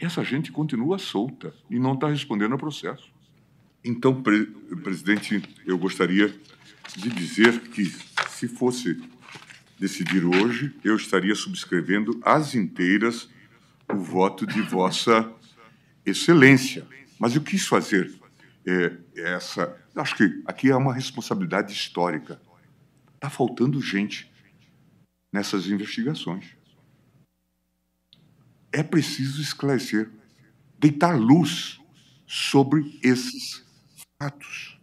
essa gente continua solta e não está respondendo ao processo. Então, pre presidente, eu gostaria de dizer que, se fosse decidir hoje, eu estaria subscrevendo às inteiras o voto de Vossa Excelência. Mas eu quis fazer é, é essa. Acho que aqui é uma responsabilidade histórica. Está faltando gente nessas investigações é preciso esclarecer, deitar luz sobre esses fatos.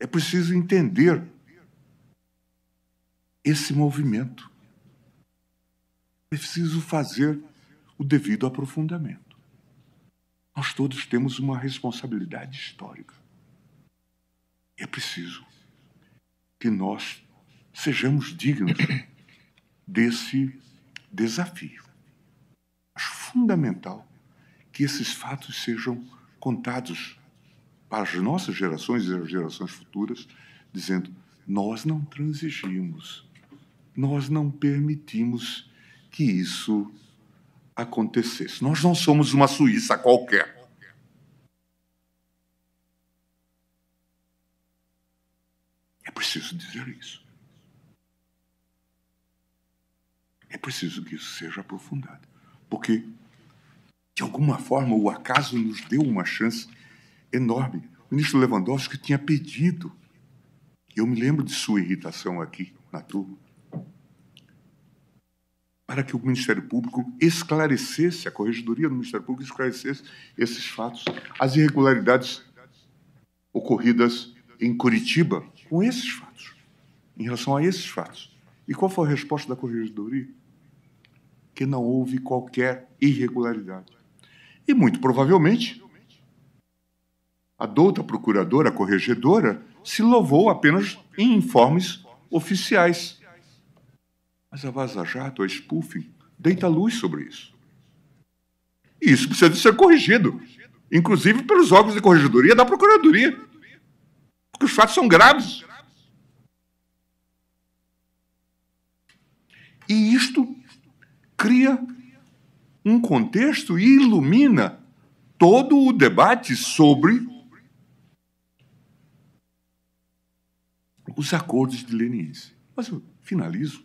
É preciso entender esse movimento. É preciso fazer o devido aprofundamento. Nós todos temos uma responsabilidade histórica. É preciso que nós sejamos dignos desse desafio fundamental que esses fatos sejam contados para as nossas gerações e as gerações futuras, dizendo: nós não transigimos, nós não permitimos que isso acontecesse. Nós não somos uma Suíça qualquer. É preciso dizer isso. É preciso que isso seja aprofundado. Porque de alguma forma, o acaso nos deu uma chance enorme. O ministro Lewandowski tinha pedido. Eu me lembro de sua irritação aqui na turma. Para que o Ministério Público esclarecesse, a Corregedoria do Ministério Público esclarecesse esses fatos, as irregularidades ocorridas em Curitiba com esses fatos, em relação a esses fatos. E qual foi a resposta da Corregedoria? Que não houve qualquer irregularidade. E muito provavelmente, a douta procuradora, a corregedora, se louvou apenas em informes oficiais. Mas a Vaza Jato, a spoofing, deita luz sobre isso. E isso precisa ser corrigido, inclusive pelos órgãos de corregedoria da Procuradoria, porque os fatos são graves. E isto cria um contexto e ilumina todo o debate sobre os acordos de leniense. Mas eu finalizo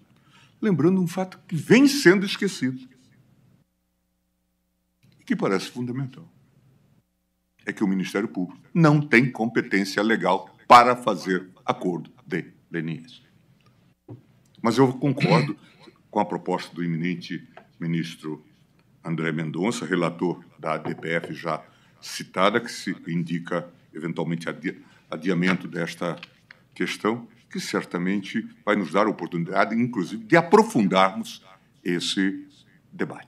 lembrando um fato que vem sendo esquecido e que parece fundamental. É que o Ministério Público não tem competência legal para fazer acordo de leniense. Mas eu concordo com a proposta do iminente ministro André Mendonça, relator da DPF já citada, que se indica eventualmente adi adiamento desta questão, que certamente vai nos dar a oportunidade, inclusive, de aprofundarmos esse debate.